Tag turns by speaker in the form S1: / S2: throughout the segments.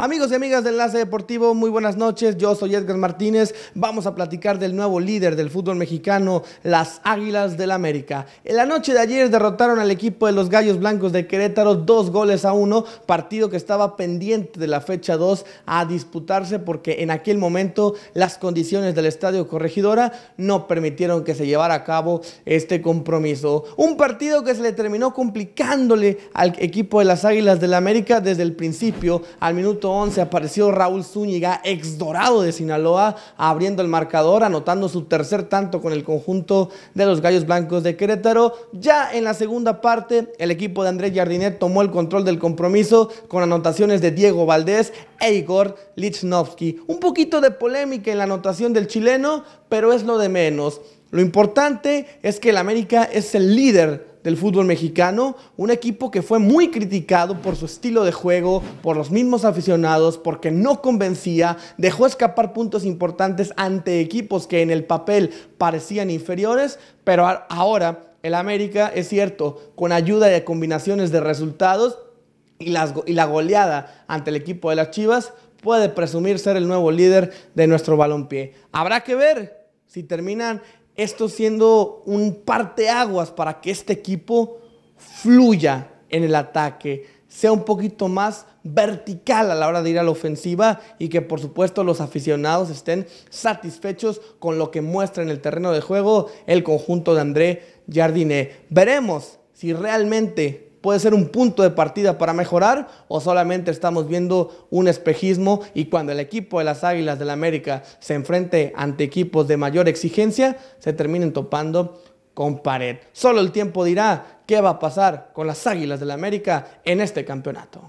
S1: Amigos y amigas de Enlace Deportivo, muy buenas noches. Yo soy Edgar Martínez. Vamos a platicar del nuevo líder del fútbol mexicano, las Águilas del América. En la noche de ayer derrotaron al equipo de los Gallos Blancos de Querétaro dos goles a uno, partido que estaba pendiente de la fecha 2 a disputarse porque en aquel momento las condiciones del estadio Corregidora no permitieron que se llevara a cabo este compromiso. Un partido que se le terminó complicándole al equipo de las Águilas del América desde el principio al minuto 11 apareció Raúl Zúñiga, ex dorado de Sinaloa, abriendo el marcador, anotando su tercer tanto con el conjunto de los Gallos Blancos de Querétaro. Ya en la segunda parte, el equipo de Andrés Jardinet tomó el control del compromiso con anotaciones de Diego Valdés e Igor Lichnowsky. Un poquito de polémica en la anotación del chileno, pero es lo de menos. Lo importante es que el América es el líder del fútbol mexicano, un equipo que fue muy criticado por su estilo de juego, por los mismos aficionados, porque no convencía, dejó escapar puntos importantes ante equipos que en el papel parecían inferiores, pero ahora el América, es cierto, con ayuda de combinaciones de resultados y, las, y la goleada ante el equipo de las Chivas, puede presumir ser el nuevo líder de nuestro balompié. Habrá que ver si terminan esto siendo un parteaguas para que este equipo fluya en el ataque, sea un poquito más vertical a la hora de ir a la ofensiva y que por supuesto los aficionados estén satisfechos con lo que muestra en el terreno de juego el conjunto de André Jardiné. Veremos si realmente puede ser un punto de partida para mejorar o solamente estamos viendo un espejismo y cuando el equipo de las Águilas del la América se enfrente ante equipos de mayor exigencia, se terminen topando con pared. Solo el tiempo dirá qué va a pasar con las Águilas del la América en este campeonato.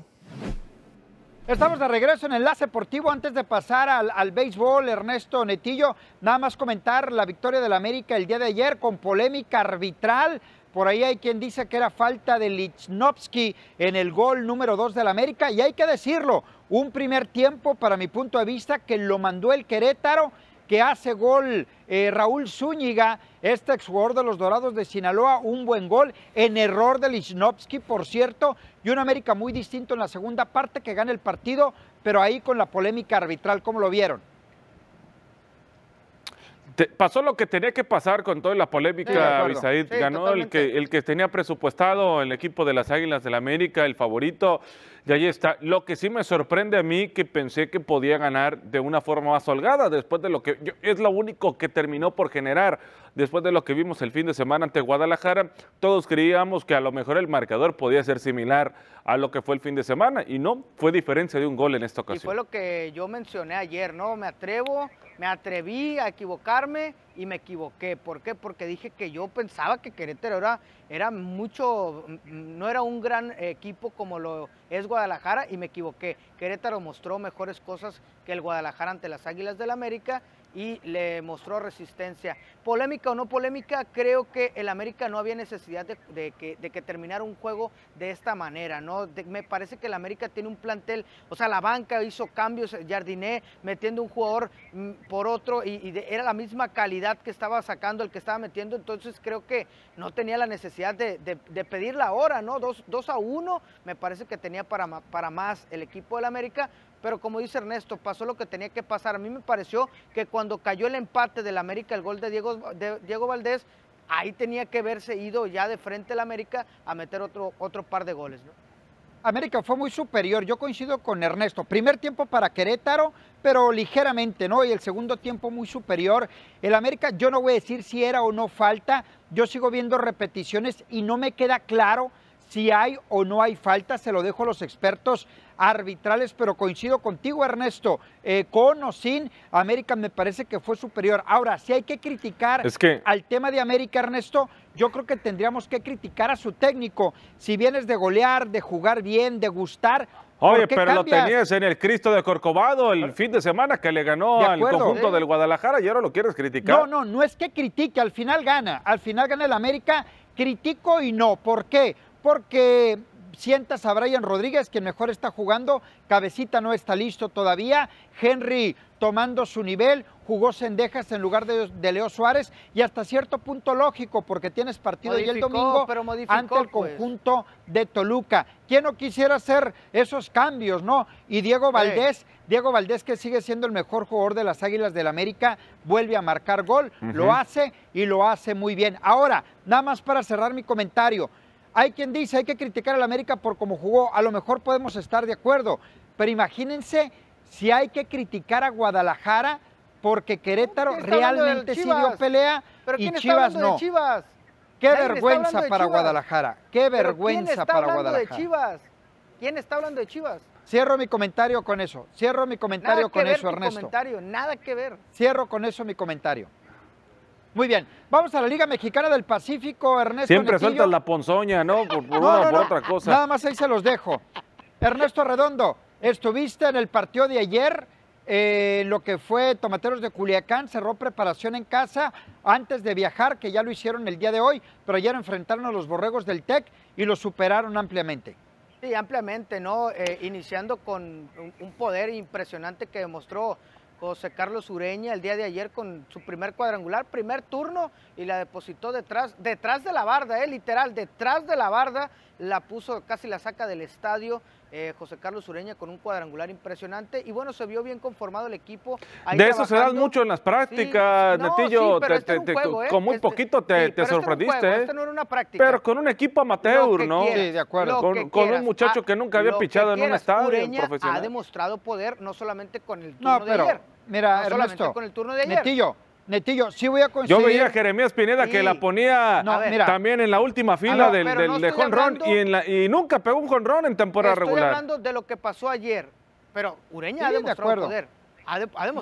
S2: Estamos de regreso en Enlace Deportivo. Antes de pasar al, béisbol, Ernesto Netillo, nada más comentar la victoria del América el día de ayer con polémica arbitral. Por ahí hay quien dice que era falta de Lichnowsky en el gol número 2 del América. Y hay que decirlo, un primer tiempo, para mi punto de vista, que lo mandó el Querétaro que hace gol eh, Raúl Zúñiga, este exjugador de los Dorados de Sinaloa, un buen gol en error de Lichnowsky, por cierto, y un América muy distinto en la segunda parte que gana el partido, pero ahí con la polémica arbitral, ¿cómo lo vieron?
S3: pasó lo que tenía que pasar con toda la polémica, sí, Ganó el que, el que tenía presupuestado el equipo de las Águilas del la América, el favorito. Y ahí está. Lo que sí me sorprende a mí que pensé que podía ganar de una forma más holgada después de lo que es lo único que terminó por generar. Después de lo que vimos el fin de semana ante Guadalajara, todos creíamos que a lo mejor el marcador podía ser similar a lo que fue el fin de semana y no, fue diferencia de un gol en esta ocasión. Y fue lo
S4: que yo mencioné ayer, ¿no? Me atrevo, me atreví a equivocarme y me equivoqué. ¿Por qué? Porque dije que yo pensaba que Querétaro era, mucho, no era un gran equipo como lo es Guadalajara y me equivoqué. Querétaro mostró mejores cosas que el Guadalajara ante las Águilas del América y le mostró resistencia. Polémica o no polémica, creo que el América no había necesidad de, que, terminara un juego de esta manera, ¿no? me parece que el América tiene un plantel, o sea, la banca hizo cambios, Jardiné metiendo un jugador mm, por otro y, era la misma calidad que estaba sacando el que estaba metiendo, entonces creo que no tenía la necesidad de, pedir la hora, ¿no? 2 a uno me parece que tenía para, para más el equipo del América, pero como dice Ernesto, pasó lo que tenía que pasar. A mí me pareció que cuando cayó el empate del América, el gol de Diego, Valdés, ahí tenía que verse ido ya de frente el América a meter otro, otro par de goles.
S2: América fue muy superior, yo coincido con Ernesto. Primer tiempo para Querétaro, pero ligeramente, ¿no? Y el segundo tiempo muy superior. El América, yo no voy a decir si era o no falta, yo sigo viendo repeticiones y no me queda claro si hay o no hay falta, se lo dejo a los expertos arbitrales, pero coincido contigo, Ernesto, eh, con o sin América me parece que fue superior. Ahora, si hay que criticar al tema de América, Ernesto, yo creo que tendríamos que criticar a su técnico. Si vienes de golear, de jugar bien, de gustar, Oye, pero lo tenías
S3: en el Cristo de Corcovado el fin de semana que le ganó al conjunto del Guadalajara y ahora lo quieres criticar. No,
S2: no, no es que critique, al final gana, al final gana el América, critico y no. ¿Por qué? porque sientas a Brian Rodríguez, quien mejor está jugando, cabecita no está listo todavía, Henry tomando su nivel, jugó Sendejas en lugar de, Leo Suárez y hasta cierto punto lógico, porque tienes partido el domingo ante el pues. conjunto de Toluca. ¿Quién no quisiera hacer esos cambios, no? Y Diego Valdés, Diego Valdés que sigue siendo el mejor jugador de las Águilas del la América, vuelve a marcar gol, lo hace y lo hace muy bien. Ahora, nada más para cerrar mi comentario, hay quien dice, hay que criticar al América por cómo jugó, a lo mejor podemos estar de acuerdo, pero imagínense si hay que criticar a Guadalajara porque Querétaro realmente sí pelea ¿Pero y quién está Chivas no. De
S4: Chivas? Qué vergüenza para Guadalajara,
S2: qué vergüenza para Guadalajara. De
S4: Chivas? ¿Quién está hablando de Chivas?
S2: Cierro mi comentario con eso. Cierro mi comentario con eso, Ernesto. Comentario,
S4: nada que ver.
S2: Cierro con eso mi comentario. Muy bien, vamos a la Liga Mexicana del Pacífico, Ernesto. Siempre Netillo. sueltas la
S3: ponzoña, ¿no? Por, otra cosa. Nada
S2: más ahí se los dejo. Ernesto Redondo, estuviste en el partido de ayer, eh, lo que fue Tomateros de Culiacán, cerró preparación en casa antes de viajar, que ya lo hicieron el día de hoy, pero ayer enfrentaron a los borregos del TEC y lo superaron ampliamente.
S4: Sí, ampliamente, ¿no? Eh, iniciando con un poder impresionante que demostró José Carlos Ureña el día de ayer con su primer cuadrangular, primer turno y la depositó detrás, detrás de la barda, eh, literal, detrás de la barda, la puso, casi la saca del estadio eh, José Carlos Ureña con un cuadrangular impresionante y bueno, se vio bien conformado el equipo. de eso se dan
S3: mucho en las prácticas, Netillo. Este ¿eh? Con muy este, poquito te, este sorprendiste. ¿eh? Pero con un equipo amateur, ¿no? sí, de acuerdo. Con, un muchacho que nunca ah, había pichado en un estadio profesional. Ha
S4: demostrado poder no solamente con el turno de ayer. Mira, no solamente con el turno de ayer. Netillo,
S2: Netillo, sí voy a conseguir. Yo
S3: veía a Jeremías Pineda que la ponía también en la última fila del, de jonrón y, nunca pegó un jonrón en temporada regular. Estoy hablando
S4: de lo que pasó ayer, pero Ureña ha demostrado poder.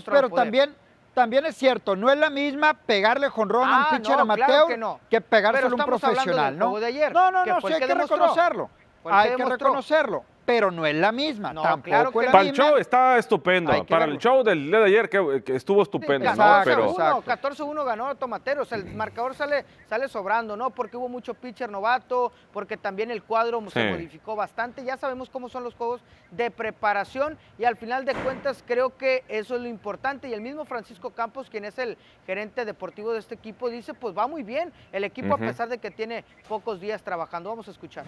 S4: pero también también es cierto, no es la
S2: misma pegarle jonrón a un ah, pitcher amateur que, pegarle a un profesional, ¿no? no, no, no, sí hay que reconocerlo. Hay que, reconocerlo pero no es la misma. claro que
S3: para el show está estupendo. Para el show del de ayer que, estuvo estupendo. 14-1
S4: ganó Tomatero. el marcador sale, sale sobrando, ¿no? Porque hubo mucho pitcher novato, porque también el cuadro se modificó bastante. Ya sabemos cómo son los juegos de preparación y al final de cuentas creo que eso es lo importante. Y el mismo Francisco Campos, quien es el gerente deportivo de este equipo, dice, pues va muy bien el equipo a pesar de que tiene pocos días trabajando. Vamos a escuchar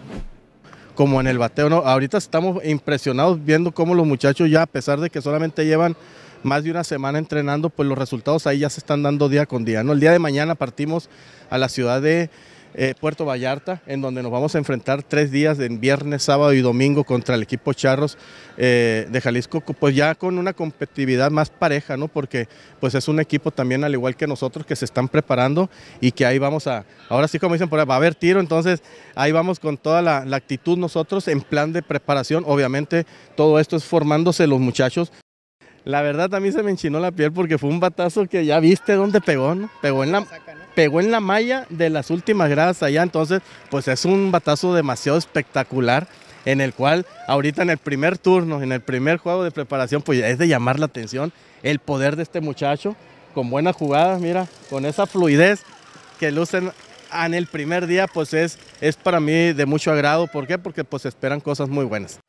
S5: como en el bateo. ¿no? Ahorita estamos impresionados viendo cómo los muchachos ya, a pesar de que solamente llevan más de una semana entrenando, pues los resultados ahí ya se están dando día con día. ¿no? El día de mañana partimos a la ciudad de eh, Puerto Vallarta, en donde nos vamos a enfrentar tres días en viernes, sábado y domingo contra el equipo Charros eh, de Jalisco, pues ya con una competitividad más pareja, ¿no? Porque pues es un equipo también al igual que nosotros que se están preparando y que ahí vamos a, ahora sí como dicen por va a haber tiro, entonces ahí vamos con toda la, la actitud nosotros en plan de preparación, obviamente todo esto es formándose los muchachos. La verdad a mí se me enchinó la piel porque fue un batazo que ya viste dónde pegó, ¿no? Pegó en la, pegó en la malla de las últimas gradas allá, entonces pues es un batazo demasiado espectacular en el cual ahorita en el primer turno, en el primer juego de preparación, pues es de llamar la atención el poder de este muchacho, con buenas jugadas, mira, con esa fluidez que lucen en el primer día, pues es, es para mí de mucho agrado. ¿Por qué? Porque pues esperan cosas muy buenas.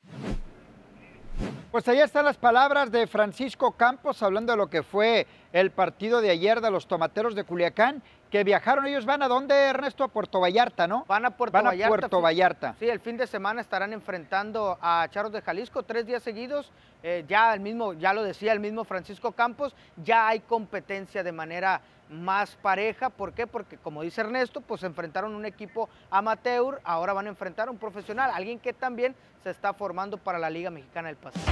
S2: Pues ahí están las palabras de Francisco Campos hablando de lo que fue el partido de ayer de los tomateros de Culiacán, que viajaron. Ellos van a dónde, Ernesto? A Puerto Vallarta, ¿no? Van a Puerto, Vallarta, Sí,
S4: el fin de semana estarán enfrentando a Charos de Jalisco tres días seguidos. Eh, ya, el mismo, ya lo decía el mismo Francisco Campos, ya hay competencia de manera más pareja. ¿Por qué? Porque como dice Ernesto, pues enfrentaron un equipo amateur, ahora van a enfrentar un profesional, alguien que también se está formando para la Liga Mexicana del Pacífico.